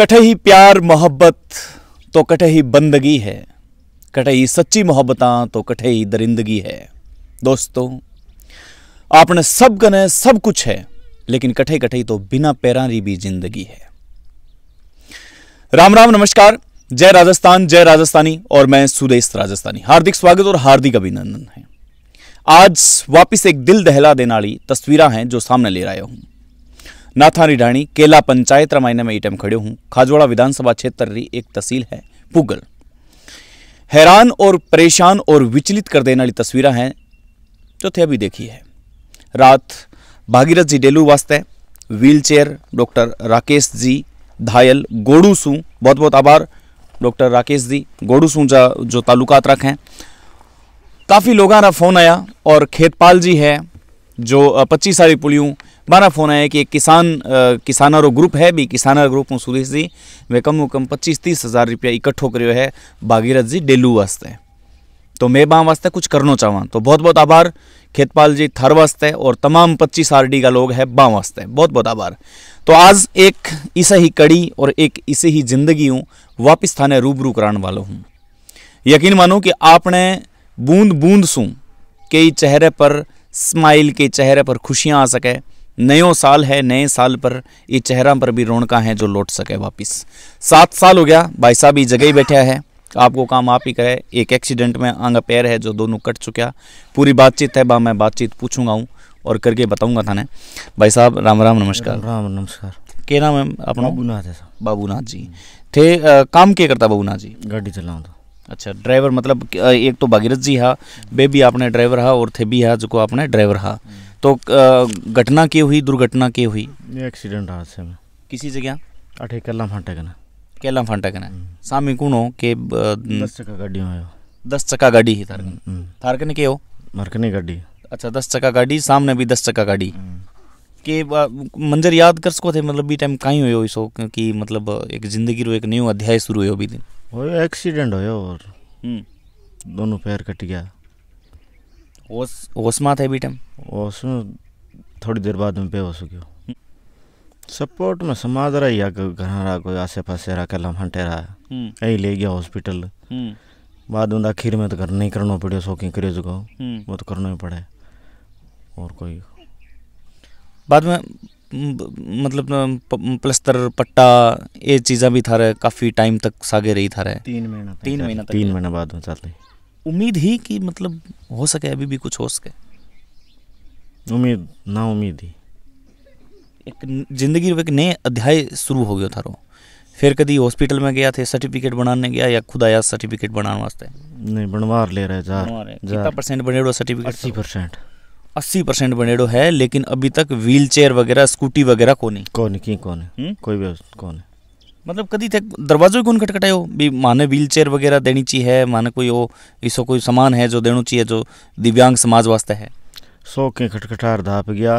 ही प्यार मोहब्बत तो ही बंदगी है ही सच्ची मोहब्बत तो ही दरिंदगी है दोस्तों आपने सब कने सब कुछ है लेकिन कठे कठे तो बिना पैरों की भी जिंदगी है राम राम नमस्कार जय राजस्थान जय राजस्थानी और मैं सुदेश राजस्थानी हार्दिक स्वागत और हार्दिक अभिनंदन है आज वापस एक दिल दहला देने वाली तस्वीर हैं जो सामने ले आया हूं नाथानी ढाणी केला पंचायत रामायण में आइटम खड़े हूँ खाजवाड़ा विधानसभा क्षेत्र री एक तहसील है पुगल हैरान और परेशान और विचलित कर देने वाली तस्वीर हैं जो थे अभी देखी है रात भागीरथ जी डेलू वास्ते व्हीलचेयर डॉक्टर राकेश जी धायल गोड़ू सू बहुत बहुत आभार डॉक्टर राकेश जी गोड़ू सू जो तालुकात रख हैं काफ़ी लोगों का फोन आया और खेतपाल जी है जो पच्चीस साली पुलियों फोन आया कि एक किसान આયા ग्रुप है भी કિસાનારો ग्रुप हूँ सुरेश जी वे कम से कम पच्चीस तीस हज़ार रुपया इकट्ठो करो है भागीरथ जी डेलू वास्ते तो मैं बाँ वास्ते कुछ करना चाहवा तो बहुत बहुत आभार खेतपाल जी थर वास्ते और तमाम पच्चीस आर डी का लोग है बाँ वास्ते बहुत बहुत आभार तो आज एक इसे ही कड़ी और एक इसे ही जिंदगी हूँ वापिस थाने रूबरू कराने वालों हूँ यकीन मानो कि आपने बूंद बूंद सूँ कई चेहरे पर स्माइल के चेहरे पर खुशियाँ आ सके नयो साल है नए साल पर ये चेहरा पर भी रौनका है जो लौट सके वापस सात साल हो गया भाई साहब ये जगह ही बैठा है आपको काम आप ही करे एक एक्सीडेंट में आंगा पैर है जो दोनों कट चुका पूरी बातचीत है बा मैं बातचीत पूछूंगा हूँ और करके बताऊंगा थाने भाई साहब राम राम नमस्कार राम नमस्कार के नाम है अपना बाबूनाथ है बाबूनाथ जी थे आ, काम क्या करता बाबूनाथ जी गाड़ी चलाऊँ तो। अच्छा ड्राइवर मतलब एक तो भागीरथ जी हा बेबी भी आपने ड्राइवर हा और थे भी हा जो आपने ड्राइवर हा तो घटना के हुई दुर्घटना के हुई एक्सीडेंट हादसे में किसी जगह अठे कैला फांटे कने कैला फांटे कने हम्म। सामी कुणो के दस चक्का गाड़ी में दस चक्का गाड़ी ही थारकन थारकन हम्म, हम्म। के हो मरकने गाड़ी अच्छा दस चक्का गाड़ी सामने भी दस चक्का गाड़ी के मंजर याद कर सको थे मतलब भी टाइम काई हुयो इसो कि मतलब एक जिंदगी रो एक न्यू अध्याय शुरू हुयो भी दिन वो एक्सीडेंट हुयो और दोनों पैर कट गया ओस होश में बीटम ओस थोड़ी देर बाद में पे हो गयो सपोर्ट में समाज रहा या घर रहा कोई आसे पासे रहा कलम हंटे रहा हम्म। यही ले गया हॉस्पिटल हम्म। बाद में आखिर में तो घर नहीं करना पड़े शौकी करे जो हम्म। वो तो करना ही पड़े और कोई बाद में मतलब प्लस्तर पट्टा ये चीजा भी था रहे काफ़ी टाइम तक सागे रही था रहे तीन महीना तीन महीना तीन महीना बाद में चल रही उम्मीद ही कि मतलब हो सके अभी भी कुछ हो सके उम्मीद ना उम्मीद ही एक जिंदगी एक नए अध्याय शुरू हो गया रो फिर कभी हॉस्पिटल में गया थे सर्टिफिकेट बनाने गया या खुद आया सर्टिफिकेट बनाने वास्ते नहीं बनवार ले रहे जा कितना परसेंट बनेडो सर्टिफिकेट अस्सी परसेंट अस्सी परसेंट बनेडो है लेकिन अभी तक व्हील चेयर वगैरह स्कूटी वगैरह को नहीं कौन की कौन है कोई भी कौन है मतलब कभी तक दरवाजो ही कौन खटखटायो भी माने व्हील चेयर वगैरह देनी चाहिए है माने कोई वो इसो कोई सामान है जो देना चाहिए जो दिव्यांग समाज वास्ते है सो के खटखटार धाप गया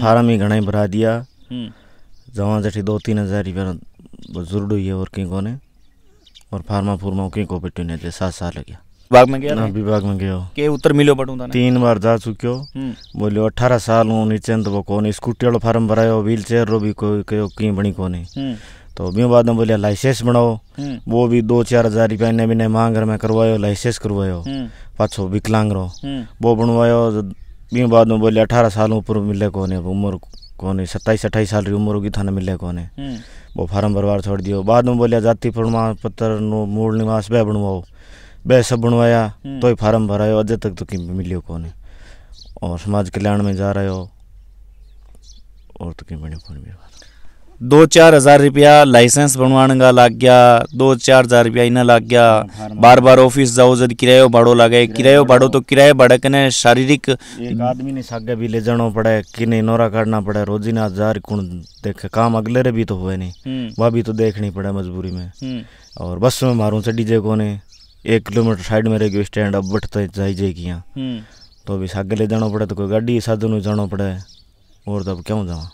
फार्म ही घना ही भरा दिया हम्म। जवा जठी दो तीन हजार रुपया जरूर हुई है और कहीं कौन है और फार्मा फूर्मा कहीं को पेटी नहीं थे सात साल लग गया विभाग में गया विभाग में गया के उत्तर मिलो पटू तीन बार जा चुक्यो हम्म। बोलियो अठारह साल हूँ नीचे तो वो कौन स्कूटी वालों फार्म भरा व्हील चेयर रो भी कोई कहीं बनी कौन है हम्म। तो बी बाद में बोलिया लाइसेंस बनाओ हम्म। वो भी दो चार हजार रुपया भी नहीं मांग में करवायो लाइसेंस करवायो हम्म। पाछो विकलांग रो हम्म। वो बनवायो मैं तो बाद में बोलिया अठारह साल ऊपर मिले को उम्र कौन है सत्ताईस अट्ठाईस साल की उम्र होगी थाने मिले कौन है वो फार्म भरवार छोड़ दियो बाद में बोलिया जाति प्रमाण पत्र मूल निवास बह बनवाओ वह सब बनवाया तो ही फार्म भरायो अजय तक तो किम मिलियो कौन है और समाज कल्याण में जा रहे हो और तो किम बने कौन भी दो चार हजार रुपया लाइसेंस बनवाने का लग गया दो चार हजार रुपया इन्हें लग गया हाँ, हाँ, हाँ। बार बार ऑफिस जाओ जब किरायो भाड़ो लगे किरायो भाड़ो तो किराया भाड़ा कने शारीरिक आदमी ने सागे भी ले जाना पड़े किने नोरा करना पड़े रोजी ना हजार कुण देखे काम अगले रे भी तो हुए नहीं हम्म। वह भी तो देखनी पड़े मजबूरी में हम्म। और बस में मारू से डीजे को ने एक किलोमीटर साइड में रेगी स्टैंड अब बट जाई जाएगी यहाँ हम्म। तो अभी सागे ले जाना पड़े तो कोई गाड़ी साधन जाना पड़े और तब क्यों जावा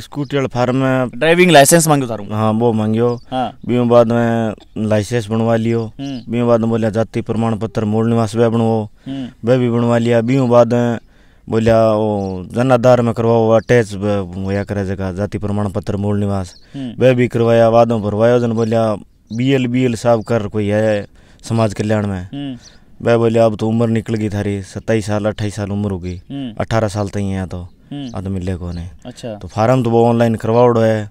स्कूटी वाले फार्म में ड्राइविंग लाइसेंस मांगो तारू हाँ वो मांगियो हाँ। बाद में लाइसेंस बनवा लियो हम्म। बीमे बाद में बोलिया जाति प्रमाण पत्र मूल निवास वह बनवो वह हम्म। भी बनवा लिया बीमे बाद में बोलिया वो जन आधार में करवाओ अटैच होया करे जगह जाति प्रमाण पत्र मूल निवास वह हम्म। भी करवाया बाद में भरवाया जन बोलिया बी एल बी एल साहब कर कोई है समाज कल्याण में वह बोलिया अब तो उम्र निकल गई थारी सत्ताईस साल अट्ठाईस साल उम्र होगी अठारह साल तक है तो हम्म। आदमी मिले कौन है अच्छा तो फार्म तो वो ऑनलाइन करवाओ है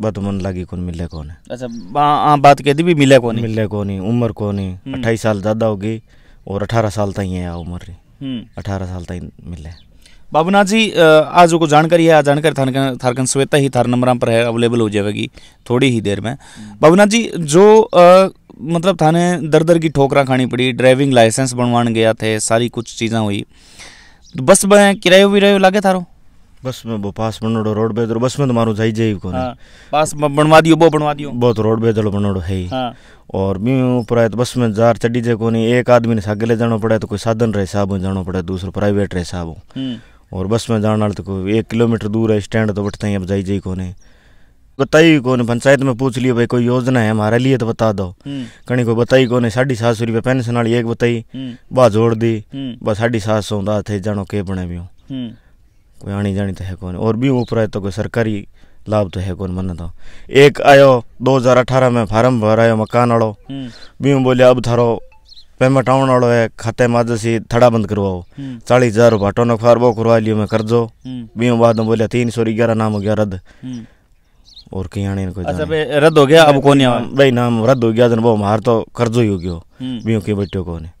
बत मन लगी कौन मिले कौन है अच्छा आ, आ बात कह दी भी मिले कौन मिले कौन उम्र कौन है हम्म। अट्ठाईस साल ज्यादा होगी और अठारह साल तक है उम्र हम्म। अठारह साल तक मिले बाबूनाथ जी आज को जानकारी है आज जानकारी थारकन श्वेता ही थार नंबर पर है अवेलेबल हो जाएगी थोड़ी ही देर में बाबूनाथ जी जो आ, मतलब थाने दर दर की ठोकरा खानी पड़ी ड्राइविंग लाइसेंस बनवान गया थे सारी कुछ चीज़ें हुई तो बस में किरायो विरायो लागे थारो बस में बो पास बनोड़ो रोड बेदरो बस में तो मारो जाई जाई कोनी हां पास बनवा दियो बो बनवा दियो बहुत रोड बेदरो बनोड़ो है हां और भी ऊपर आए तो बस में जार चढ़ी जाए कोनी एक आदमी ने सागे जानो पड़े तो कोई साधन रहे साहब जानो पड़े दूसरो प्राइवेट रहे साहब और बस में जाने तो कोई एक किलोमीटर दूर है स्टैंड तो बटते अब जाई जाई कोनी बताई कौन पंचायत में पूछ लियो भाई कोई योजना है हमारे लिए तो बता दो कहीं को बताई कौन साढ़ी सात सौ रुपया पेंशन वाली एक बताई बा जोड़ दी बस साढ़ी सात सौ थे जानो के बने भी हूँ कोई आनी जानी तो है कौन और भी ऊपर तो कोई सरकारी लाभ तो है कौन मन तो एक आयो 2018 में फार्म आयो मकान वालो भी हम्म। बोलिया अब थारो पेमेंट आने वालो है खाते माजे से थड़ा बंद करवाओ हम्म। चालीस हजार रुपया टोनो खार करवा लियो मैं कर्जो भी हम्म। बाद में बोलिया तीन सौ ग्यारह नाम हो गया रद्द और कहीं आने को अच्छा रद्द हो गया अब कौन भाई नाम रद्द हो गया जन तो, तो कर्जो ही हो गयो भी के बेटियों कौन है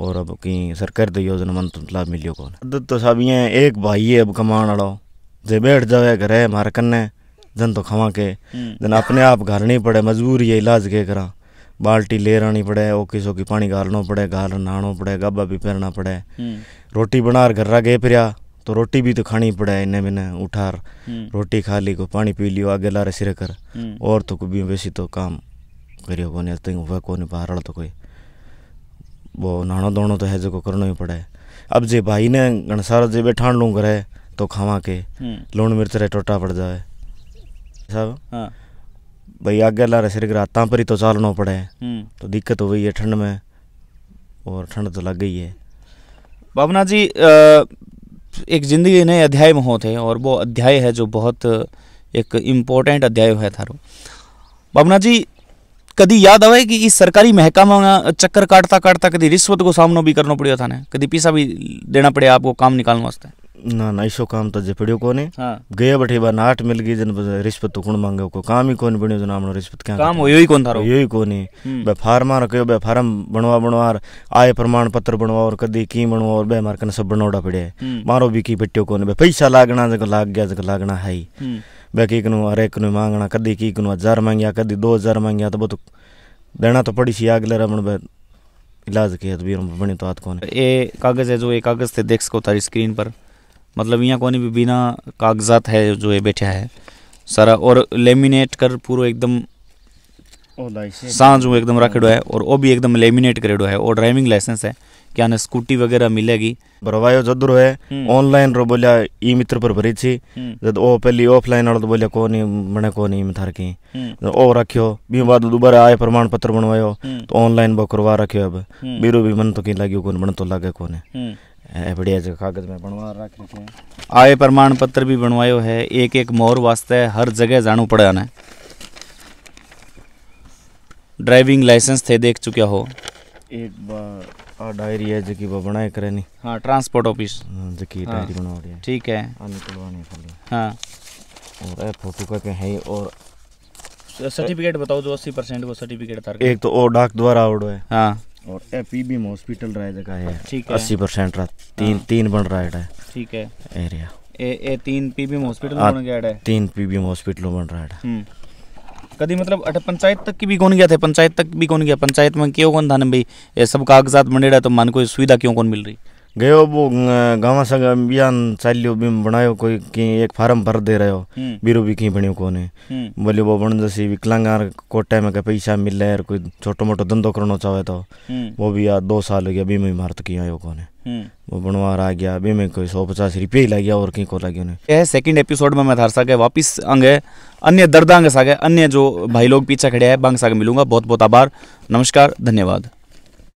और अब कहीं सरकार तो योजना मन तुम तो लाभ मिलियो कौन अदत तो सब ये एक भाई है अब कमान वाला जे बैठ जावे है मारे कन्ने जन तो खवा के हम्म। जन अपने आप नहीं पड़े मजबूरी है इलाज के करा बाल्टी ले रहनी पड़े ओकी सोकी पानी गालना पड़े गाल नहाना पड़े गाबा भी पहनना पड़े हम्म। रोटी बना घर गए फिर तो रोटी भी तो खानी पड़े इन्हें मैंने उठार हम्म। रोटी खा ली को पानी पी लियो आगे ला रहे सिर कर और तो कभी वैसी तो काम करियो कौन तो हुआ कोने बाहर तो कोई वो नहानो दोनों तो है जो करना ही पड़े अब जे भाई ने घनसारा जे बैठान लूँ करे तो खावा के हम्म। लूण मिर्च रहे टोटा पड़ जाए साहब हाँ। भाई आगे ला रहे सिर तां पर ही तो चालना पड़े हम्म। तो दिक्कत हो गई है ठंड में और ठंड तो लग गई है बाबना जी एक ज़िंदगी नए अध्याय में होते और वो अध्याय है जो बहुत एक इम्पोर्टेंट अध्याय है थारो बाबना जी कभी याद आवे कि इस सरकारी महकमा चक्कर काटता काटता कभी रिश्वत को सामना भी करना पड़ियो था कभी पैसा भी देना पड़े आपको काम निकालने वास्ते ना ना इसो काम तो जे पड़ो को हाँ। गया बठे बार नाट मिल गई जन रिश्वत तो कुण मांगे को काम ही कोन बण्यो जन हमरो रिश्वत क्या काम होयो ही कोन थारो यो ही कोनी हम्म। बे फार्मा रखयो बे फार्म बनवा बनवार आय प्रमाण पत्र बनवा और कदी की बनवा और बे मार कने सब बनोड़ा पड़े हम्म। मारो भी की पट्टियो कोने बे पैसा लागना जको लाग गया जको लागना है बे की करूँ अरे एक ने मांगना कदी की करूँ हज़ार मांगिया कदी दो हज़ार मांगिया तो बहुत देना तो पड़ी सी रहा रमन इलाज किया तो भी बनी तो हाथ कौन ये कागज़ है जो ये कागज़ थे देख सको तारी स्क्रीन पर मतलब यहाँ कौन भी बिना कागजात है जो ये बैठा है सारा और लेमिनेट कर पूरा एकदम सांझ एकदम रखेड़ो है और वो भी एकदम लेमिनेट करेड़ो है और ड्राइविंग लाइसेंस है क्या ने स्कूटी वगैरह मिलेगी भरवायो जदुर है ऑनलाइन हम्म। रो बोलिया ई मित्र पर भरी थी हम्म। जद ओ पहली ऑफलाइन वाला तो बोलिया कोनी मने कोनी में थार की हम्म। ओ रखियो बी बाद दोबारा आए प्रमाण पत्र बनवायो तो ऑनलाइन बो करवा रखियो अब बीरो भी मन तो की लागियो कोन बन तो लागे कोने ए बढ़िया जगह कागज में बनवा रख रखे आए प्रमाण पत्र भी बनवायो है एक एक मोर वास्ते हर जगह जानू पड़े ने ड्राइविंग लाइसेंस थे देख चुके हो एक बार आ डायरी है जकी वो बनाए करे नी हाँ ट्रांसपोर्ट ऑफिस जकी हाँ, डायरी हाँ। बनावड़ी है ठीक है आ निकलवानी खाली हां और ए फोटो का के है और सर्टिफिकेट बताओ जो 80 वो सर्टिफिकेट तार एक तो ओ डाक द्वारा आवड़ो है हां और ए पीबीएम हॉस्पिटल रहे जगह है ठीक है 80% रहा तीन हाँ। तीन बन रहा है ठीक है एरिया ए ए तीन पीबीएम हॉस्पिटल बन गया है तीन पीबीएम हॉस्पिटल बन रहा है हम्म कभी मतलब अठे पंचायत तक की भी कौन गया थे पंचायत तक भी कौन गया पंचायत में क्यों कौन था भाई ये सब कागजात मंडेड़ा तो मान को सुविधा क्यों कौन मिल रही गयो वो अं, गाँव से अभियान चालियो भी बनायो कोई की एक फार्म भर दे रहे हो हम्म। बीरो भी कहीं बनियो कौन है हम्म। बोलियो वो बन जैसे विकलांग कोटे में का पैसा मिल रहा है कोई छोटो मोटो धंधो करना चाहे तो हम्म। वो भी यार दो साल हो गया बीम इमारत की आयो कौन है हम्म। वो बनवार आ गया अभी मैं कोई सौ पचास रुपये ही लग गया और कहीं को लगे उन्हें यह सेकंड एपिसोड में मैं थारसा सागे वापस अंग है अन्य दर्दांग सागे अन्य जो भाई लोग पीछे खड़े हैं बांग सागे मिलूंगा बहुत बहुत आभार नमस्कार धन्यवाद